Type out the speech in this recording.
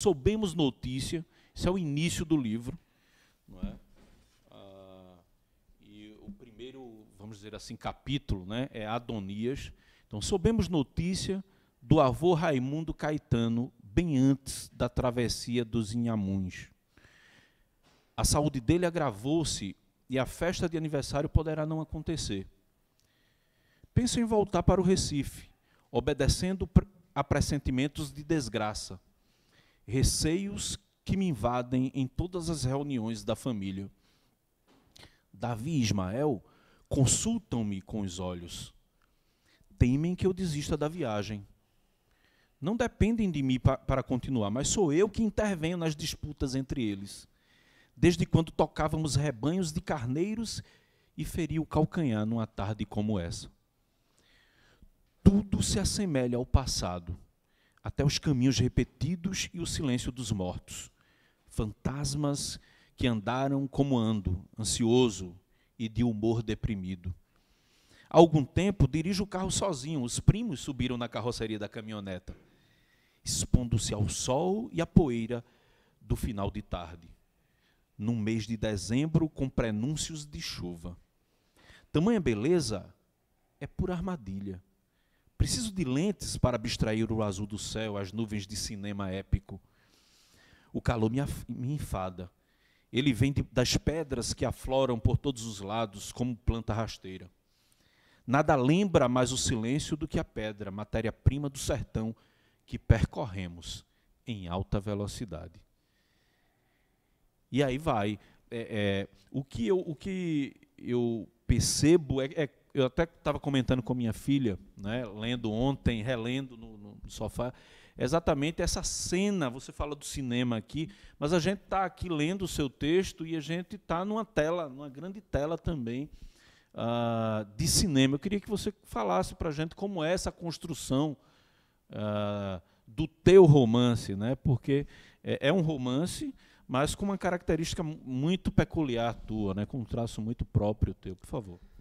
soubemos notícia, isso é o início do livro, não é? Ah, e o primeiro, vamos dizer assim, capítulo, né, é Adonias. Então, soubemos notícia do avô Raimundo Caetano bem antes da travessia dos Inhamuns. A saúde dele agravou-se e a festa de aniversário poderá não acontecer. Penso em voltar para o Recife, obedecendo a pressentimentos de desgraça receios que me invadem em todas as reuniões da família. Davi e Ismael consultam-me com os olhos. Temem que eu desista da viagem. Não dependem de mim para continuar, mas sou eu que intervenho nas disputas entre eles. Desde quando tocávamos rebanhos de carneiros e feri o calcanhar numa tarde como essa. Tudo se assemelha ao passado até os caminhos repetidos e o silêncio dos mortos. Fantasmas que andaram como ando, ansioso e de humor deprimido. Há algum tempo dirijo o carro sozinho, os primos subiram na carroceria da caminhoneta, expondo-se ao sol e à poeira do final de tarde, num mês de dezembro com prenúncios de chuva. Tamanha beleza é pura armadilha. Preciso de lentes para abstrair o azul do céu, as nuvens de cinema épico. O calor me, me enfada. Ele vem de, das pedras que afloram por todos os lados, como planta rasteira. Nada lembra mais o silêncio do que a pedra, matéria-prima do sertão que percorremos em alta velocidade. E aí vai. É, é, o que eu, o que eu percebo, é, é eu até estava comentando com minha filha, né, lendo ontem, relendo no, no sofá, exatamente essa cena. Você fala do cinema aqui, mas a gente está aqui lendo o seu texto e a gente está numa tela, numa grande tela também uh, de cinema. Eu queria que você falasse para a gente como é essa construção uh, do teu romance, né? Porque é, é um romance, mas com uma característica muito peculiar tua, né? com um traço muito próprio teu, por favor.